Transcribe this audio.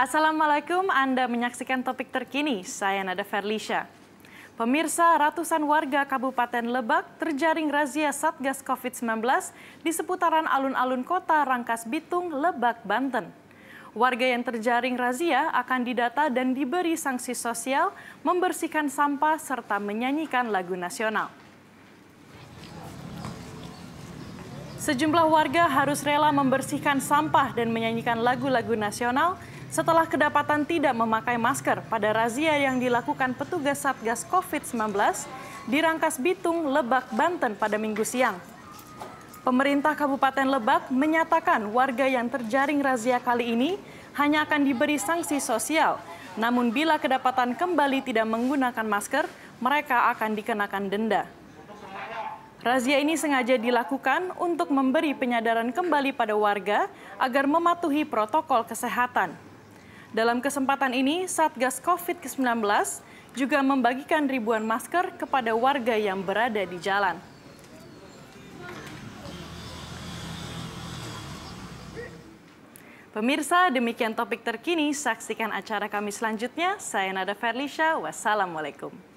Assalamualaikum, Anda menyaksikan topik terkini. Saya Nada Ferlisha. Pemirsa, ratusan warga Kabupaten Lebak terjaring razia Satgas COVID-19 di seputaran alun-alun kota Rangkas Bitung, Lebak, Banten. Warga yang terjaring razia akan didata dan diberi sanksi sosial, membersihkan sampah, serta menyanyikan lagu nasional. Sejumlah warga harus rela membersihkan sampah dan menyanyikan lagu-lagu nasional setelah kedapatan tidak memakai masker pada razia yang dilakukan petugas Satgas COVID-19 di Rangkas Bitung, Lebak, Banten pada minggu siang. Pemerintah Kabupaten Lebak menyatakan warga yang terjaring razia kali ini hanya akan diberi sanksi sosial. Namun bila kedapatan kembali tidak menggunakan masker, mereka akan dikenakan denda. Razia ini sengaja dilakukan untuk memberi penyadaran kembali pada warga agar mematuhi protokol kesehatan. Dalam kesempatan ini, Satgas COVID-19 juga membagikan ribuan masker kepada warga yang berada di jalan. Pemirsa, demikian topik terkini. Saksikan acara kami selanjutnya. Saya Nada Ferlisha. Wassalamualaikum.